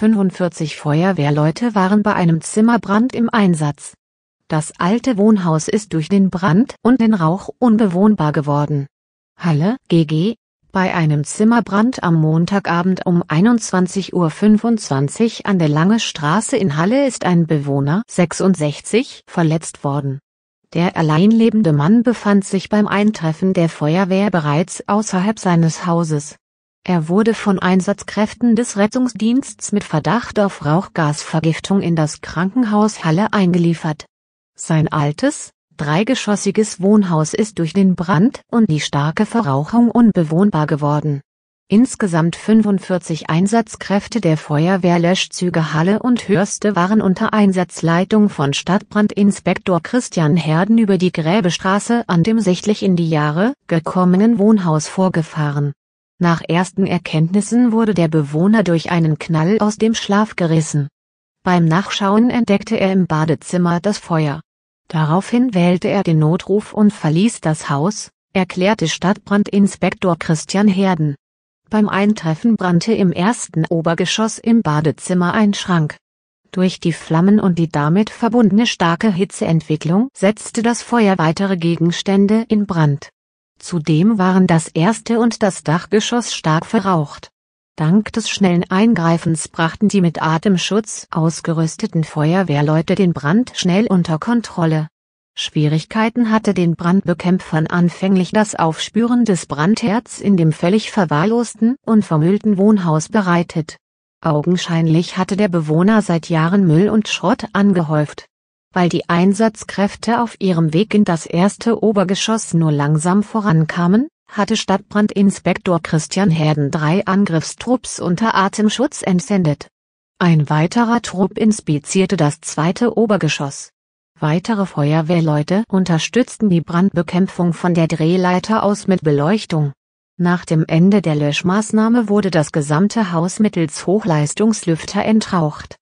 45 Feuerwehrleute waren bei einem Zimmerbrand im Einsatz. Das alte Wohnhaus ist durch den Brand und den Rauch unbewohnbar geworden. Halle, GG. Bei einem Zimmerbrand am Montagabend um 21.25 Uhr an der Lange Straße in Halle ist ein Bewohner 66 verletzt worden. Der alleinlebende Mann befand sich beim Eintreffen der Feuerwehr bereits außerhalb seines Hauses er wurde von Einsatzkräften des Rettungsdienstes mit Verdacht auf Rauchgasvergiftung in das Krankenhaus Halle eingeliefert. Sein altes, dreigeschossiges Wohnhaus ist durch den Brand und die starke Verrauchung unbewohnbar geworden. Insgesamt 45 Einsatzkräfte der Feuerwehrlöschzüge Halle und Hörste waren unter Einsatzleitung von Stadtbrandinspektor Christian Herden über die Gräbestraße an dem sichtlich in die Jahre gekommenen Wohnhaus vorgefahren. Nach ersten Erkenntnissen wurde der Bewohner durch einen Knall aus dem Schlaf gerissen. Beim Nachschauen entdeckte er im Badezimmer das Feuer. Daraufhin wählte er den Notruf und verließ das Haus, erklärte Stadtbrandinspektor Christian Herden. Beim Eintreffen brannte im ersten Obergeschoss im Badezimmer ein Schrank. Durch die Flammen und die damit verbundene starke Hitzeentwicklung setzte das Feuer weitere Gegenstände in Brand. Zudem waren das erste und das Dachgeschoss stark verraucht. Dank des schnellen Eingreifens brachten die mit Atemschutz ausgerüsteten Feuerwehrleute den Brand schnell unter Kontrolle. Schwierigkeiten hatte den Brandbekämpfern anfänglich das Aufspüren des Brandherds in dem völlig verwahrlosten und vermüllten Wohnhaus bereitet. Augenscheinlich hatte der Bewohner seit Jahren Müll und Schrott angehäuft weil die Einsatzkräfte auf ihrem Weg in das erste Obergeschoss nur langsam vorankamen, hatte Stadtbrandinspektor Christian Herden drei Angriffstrupps unter Atemschutz entsendet. Ein weiterer Trupp inspizierte das zweite Obergeschoss. Weitere Feuerwehrleute unterstützten die Brandbekämpfung von der Drehleiter aus mit Beleuchtung. Nach dem Ende der Löschmaßnahme wurde das gesamte Haus mittels Hochleistungslüfter entraucht.